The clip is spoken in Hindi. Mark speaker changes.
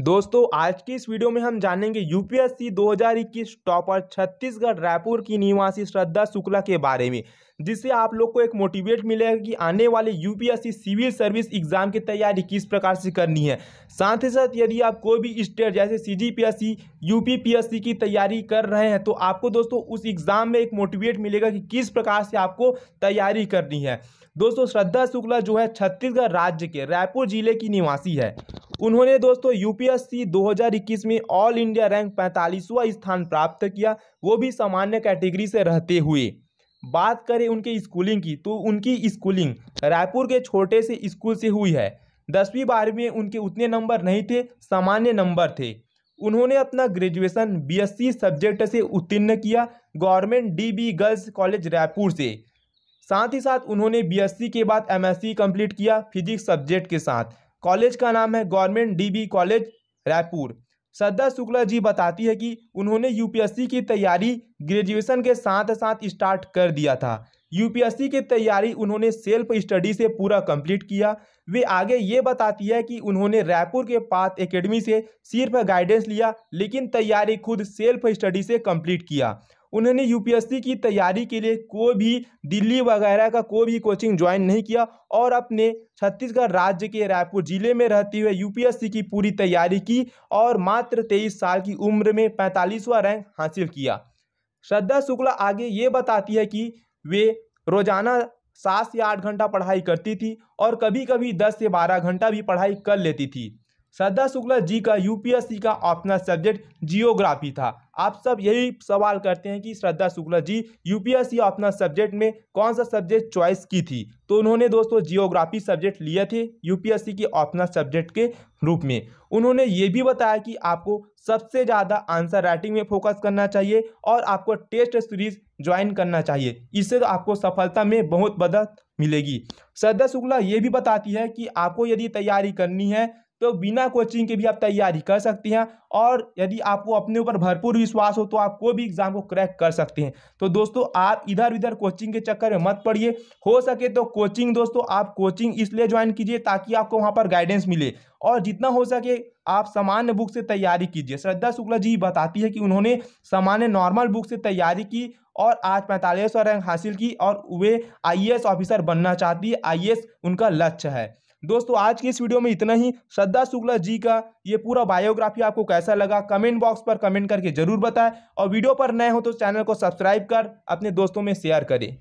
Speaker 1: दोस्तों आज की इस वीडियो में हम जानेंगे यूपीएससी 2021 टॉपर छत्तीसगढ़ रायपुर की निवासी श्रद्धा शुक्ला के बारे में जिससे आप लोग को एक मोटिवेट मिलेगा कि आने वाले यूपीएससी सिविल सर्विस एग्जाम की तैयारी किस प्रकार से करनी है साथ ही साथ यदि आप कोई भी स्टेट जैसे सीजीपीएससी यूपीपीएससी की तैयारी कर रहे हैं तो आपको दोस्तों उस एग्ज़ाम में एक मोटिवेट मिलेगा कि किस प्रकार से आपको तैयारी करनी है दोस्तों श्रद्धा शुक्ला जो है छत्तीसगढ़ राज्य के रायपुर जिले की निवासी है उन्होंने दोस्तों यूपीएससी 2021 में ऑल इंडिया रैंक पैंतालीसवां स्थान प्राप्त किया वो भी सामान्य कैटेगरी से रहते हुए बात करें उनके स्कूलिंग की तो उनकी स्कूलिंग रायपुर के छोटे से स्कूल से हुई है दसवीं बारहवीं में उनके उतने नंबर नहीं थे सामान्य नंबर थे उन्होंने अपना ग्रेजुएशन बीएससी सब्जेक्ट से उत्तीर्ण किया government DB girls college Raipur से साथ ही साथ उन्होंने बीएससी के बाद एमएससी कंप्लीट किया फिजिक्स सब्जेक्ट के साथ कॉलेज का नाम है government DB college Raipur Shraddha Shukla ji बताती है कि उन्होंने यूपीएससी की तैयारी ग्रेजुएशन के साथ साथ स्टार्ट कर दिया था यूपीएससी की तैयारी उन्होंने सेल्फ स्टडी से पूरा कंप्लीट किया वे आगे ये बताती है कि उन्होंने रायपुर के पाथ एकेडमी से सिर्फ गाइडेंस लिया लेकिन तैयारी खुद सेल्फ स्टडी से कंप्लीट किया उन्होंने यूपीएससी की तैयारी के लिए कोई भी दिल्ली वगैरह का कोई भी कोचिंग ज्वाइन नहीं किया और अपने छत्तीसगढ़ राज्य के रायपुर जिले में रहते हुए यूपीएससी की पूरी तैयारी की और मात्र तेईस साल की उम्र में पैंतालीसवां रैंक हासिल किया श्रद्धा शुक्ला आगे ये बताती है कि वे रोजाना सात से आठ घंटा पढ़ाई करती थी और कभी कभी दस से बारह घंटा भी पढ़ाई कर लेती थी श्रद्धा शुक्ला जी का यूपीएससी का ऑप्शनल सब्जेक्ट जियोग्राफी था आप सब यही सवाल करते हैं कि Shraddha Shukla ji UPSC optional subject में कौन सा सब्जेक्ट चॉइस की थी तो उन्होंने दोस्तों जियोग्राफी सब्जेक्ट लिए थे यूपीएससी की ऑप्शनल सब्जेक्ट के रूप में उन्होंने ये भी बताया कि आपको सबसे ज़्यादा आंसर राइटिंग में फोकस करना चाहिए और आपको टेस्ट सीरीज ज्वाइन करना चाहिए इससे तो आपको सफलता में बहुत मदद मिलेगी श्रद्धा शुक्ला ये भी बताती है कि आपको यदि तैयारी करनी है तो बिना कोचिंग के भी आप तैयारी कर सकते हैं और यदि आपको अपने ऊपर भरपूर विश्वास हो तो आप कोई भी एग्जाम को क्रैक कर सकते हैं तो दोस्तों आप इधर उधर कोचिंग के चक्कर में मत पड़िए हो सके तो कोचिंग दोस्तों आप कोचिंग इसलिए ज्वाइन कीजिए ताकि आपको वहाँ पर गाइडेंस मिले और जितना हो सके आप सामान्य बुक से तैयारी कीजिए श्रद्धा शुक्ला जी बताती है कि उन्होंने सामान्य नॉर्मल बुक से तैयारी की और आज पैंतालीस रैंक हासिल की और वे आई ऑफिसर बनना चाहती है आई उनका लक्ष्य है दोस्तों आज की इस वीडियो में इतना ही श्रद्धा शुक्ला जी का ये पूरा बायोग्राफी आपको कैसा लगा कमेंट बॉक्स पर कमेंट करके जरूर बताएं और वीडियो पर नए हो तो चैनल को सब्सक्राइब कर अपने दोस्तों में शेयर करें